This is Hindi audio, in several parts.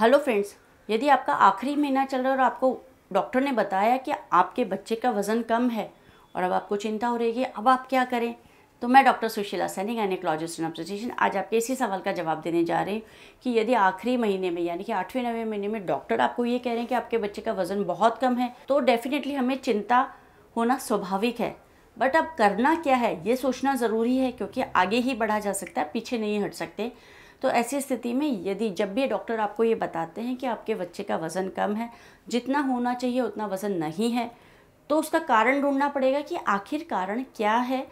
हेलो फ्रेंड्स यदि आपका आखिरी महीना चल रहा है और आपको डॉक्टर ने बताया कि आपके बच्चे का वज़न कम है और अब आपको चिंता हो रही है अब आप क्या करें तो मैं doctor Sushila Saini gynaecologist and association आज आपके इसी सवाल का जवाब देने जा रही हूँ कि यदि आखिरी महीने में यानी कि आठवें नवें महीने में डॉक्टर आपको ये कह रहे हैं कि आपके बच्चे का वज़न बहुत कम है तो डेफिनेटली हमें चिंता होना स्वाभाविक है बट अब करना क्या है ये सोचना ज़रूरी है क्योंकि आगे ही बढ़ा जा सकता है पीछे नहीं हट सकते तो ऐसी स्थिति में यदि जब भी डॉक्टर आपको ये बताते हैं कि आपके बच्चे का वज़न कम है जितना होना चाहिए उतना वज़न नहीं है तो उसका कारण ढूंढना पड़ेगा कि आखिर कारण क्या है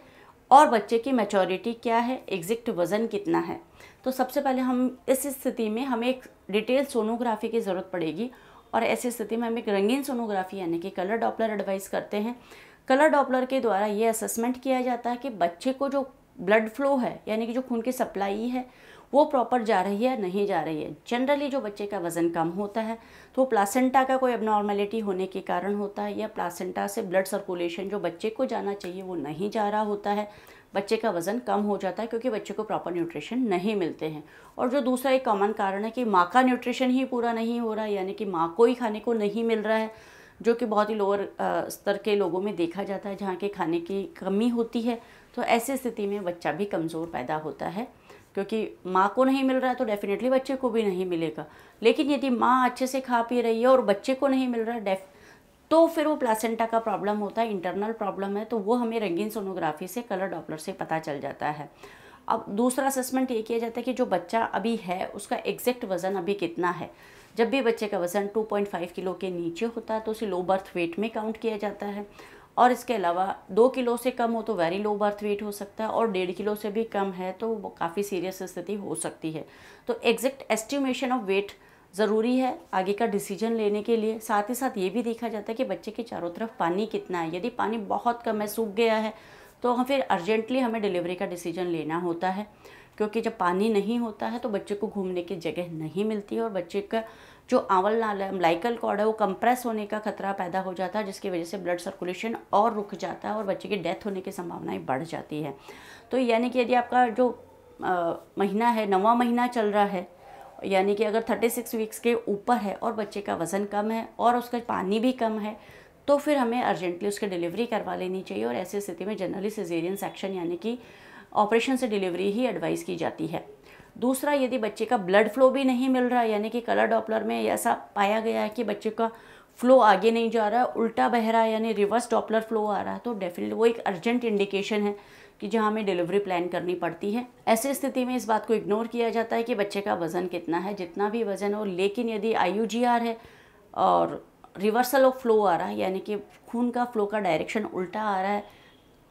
और बच्चे की मेचोरिटी क्या है एग्जैक्ट वज़न कितना है तो सबसे पहले हम इस स्थिति में हमें एक डिटेल सोनोग्राफी की ज़रूरत पड़ेगी और ऐसी स्थिति में हम एक रंगीन सोनोग्राफी यानी कि कलर डॉपलर एडवाइस करते हैं कलर डॉपलर के द्वारा ये असेसमेंट किया जाता है कि बच्चे को जो ब्लड फ्लो है यानी कि जो खून की सप्लाई है वो प्रॉपर जा रही है नहीं जा रही है जनरली जो बच्चे का वज़न कम होता है तो प्लासेंटा का कोई अबनॉर्मेलिटी होने के कारण होता है या प्लासेंटा से ब्लड सर्कुलेशन जो बच्चे को जाना चाहिए वो नहीं जा रहा होता है बच्चे का वज़न कम हो जाता है क्योंकि बच्चे को प्रॉपर न्यूट्रिशन नहीं मिलते हैं और जो दूसरा एक कॉमन कारण है कि माँ का न्यूट्रिशन ही पूरा नहीं हो रहा है यानी कि माँ को ही खाने को नहीं मिल रहा है जो कि बहुत ही लोअर स्तर के लोगों में देखा जाता है जहाँ के खाने की कमी होती है तो ऐसी स्थिति में बच्चा भी कमज़ोर पैदा होता है क्योंकि माँ को नहीं मिल रहा है तो डेफिनेटली बच्चे को भी नहीं मिलेगा लेकिन यदि माँ अच्छे से खा पी रही है और बच्चे को नहीं मिल रहा डेफ तो फिर वो प्लासेंटा का प्रॉब्लम होता है इंटरनल प्रॉब्लम है तो वो हमें रंगीन सोनोग्राफी से कलर डॉपलर से पता चल जाता है अब दूसरा असेसमेंट ये किया जाता है कि जो बच्चा अभी है उसका एग्जैक्ट वज़न अभी कितना है जब भी बच्चे का वज़न 2.5 किलो के नीचे होता है तो उसे लो बर्थ वेट में काउंट किया जाता है और इसके अलावा दो किलो से कम हो तो वेरी लो बर्थ वेट हो सकता है और डेढ़ किलो से भी कम है तो काफ़ी सीरियस स्थिति हो सकती है तो एग्जैक्ट एस्टिमेशन ऑफ वेट ज़रूरी है आगे का डिसीजन लेने के लिए साथ ही साथ ये भी देखा जाता है कि बच्चे के चारों तरफ पानी कितना है यदि पानी बहुत कम है सूख गया है तो हम फिर अर्जेंटली हमें डिलीवरी का डिसीजन लेना होता है क्योंकि जब पानी नहीं होता है तो बच्चे को घूमने की जगह नहीं मिलती है और बच्चे का जो आंवल नाला लाइकल कॉर्ड है वो कंप्रेस होने का खतरा पैदा हो जाता है जिसकी वजह से ब्लड सर्कुलेशन और रुक जाता है और बच्चे की डेथ होने की संभावनाएँ बढ़ जाती है तो यानी कि यदि आपका जो आ, महीना है नवा महीना चल रहा है यानी कि अगर 36 वीक्स के ऊपर है और बच्चे का वज़न कम है और उसका पानी भी कम है तो फिर हमें अर्जेंटली उसकी डिलीवरी करवा लेनी चाहिए और ऐसी स्थिति में जनरली सिजेरियन सेक्शन यानी कि ऑपरेशन से डिलीवरी ही एडवाइस की जाती है दूसरा यदि बच्चे का ब्लड फ्लो भी नहीं मिल रहा यानी कि कलर डॉपलर में ऐसा पाया गया है कि बच्चे का फ्लो आगे नहीं जा रहा उल्टा बह रहा है यानी रिवर्स डॉपलर फ्लो आ रहा है तो डेफिनेटली वो एक अर्जेंट इंडिकेशन है कि जहाँ हमें डिलीवरी प्लान करनी पड़ती है ऐसे स्थिति में इस बात को इग्नोर किया जाता है कि बच्चे का वज़न कितना है जितना भी वज़न हो लेकिन यदि आई है और रिवर्सल ऑफ फ्लो आ रहा है यानी कि खून का फ्लो का डायरेक्शन उल्टा आ रहा है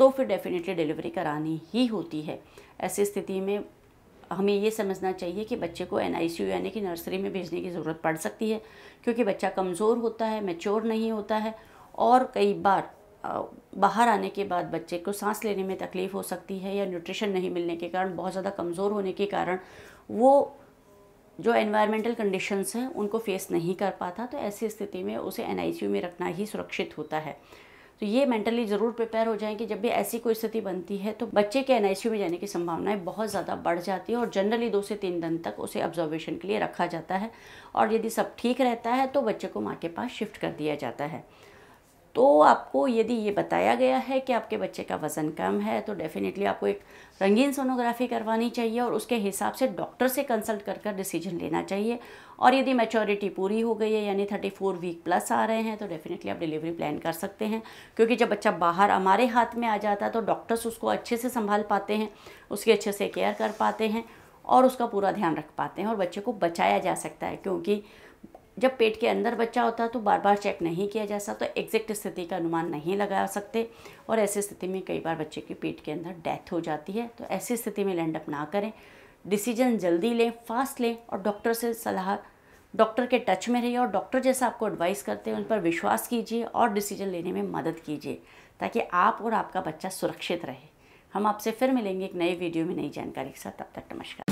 तो फिर डेफिनेटली डिलीवरी करानी ही होती है ऐसी स्थिति में हमें ये समझना चाहिए कि बच्चे को एन यानी कि नर्सरी में भेजने की ज़रूरत पड़ सकती है क्योंकि बच्चा कमज़ोर होता है मेच्योर नहीं होता है और कई बार बाहर आने के बाद बच्चे को सांस लेने में तकलीफ़ हो सकती है या न्यूट्रिशन नहीं मिलने के कारण बहुत ज़्यादा कमज़ोर होने के कारण वो जो एनवायरमेंटल कंडीशंस हैं उनको फेस नहीं कर पाता तो ऐसी स्थिति में उसे एन में रखना ही सुरक्षित होता है तो ये मेंटली ज़रूर प्रिपेयर हो जाएं कि जब भी ऐसी कोई स्थिति बनती है तो बच्चे के एनआईसीयू में जाने की संभावनाएं बहुत ज़्यादा बढ़ जाती है और जनरली दो से तीन दिन तक उसे ऑब्जर्वेशन के लिए रखा जाता है और यदि सब ठीक रहता है तो बच्चे को माँ के पास शिफ्ट कर दिया जाता है तो आपको यदि ये बताया गया है कि आपके बच्चे का वज़न कम है तो डेफ़िनेटली आपको एक रंगीन सोनोग्राफी करवानी चाहिए और उसके हिसाब से डॉक्टर से कंसल्ट कर कर डिसीजन लेना चाहिए और यदि मेचोरिटी पूरी हो गई है यानी थर्टी फोर वीक प्लस आ रहे हैं तो डेफ़िनेटली आप डिलीवरी प्लान कर सकते हैं क्योंकि जब बच्चा बाहर हमारे हाथ में आ जाता है तो डॉक्टर्स उसको अच्छे से संभाल पाते हैं उसके अच्छे से केयर कर पाते हैं और उसका पूरा ध्यान रख पाते हैं और बच्चे को बचाया जा सकता है क्योंकि जब पेट के अंदर बच्चा होता है तो बार बार चेक नहीं किया जा सकता तो एग्जैक्ट स्थिति का अनुमान नहीं लगा सकते और ऐसी स्थिति में कई बार बच्चे के पेट के अंदर डेथ हो जाती है तो ऐसी स्थिति में लैंडअप ना करें डिसीजन जल्दी लें फास्ट लें और डॉक्टर से सलाह डॉक्टर के टच में रहिए और डॉक्टर जैसा आपको एडवाइस करते हैं उन पर विश्वास कीजिए और डिसीजन लेने में मदद कीजिए ताकि आप और आपका बच्चा सुरक्षित रहे हम आपसे फिर मिलेंगे एक नए वीडियो में नई जानकारी के साथ तब तक नमस्कार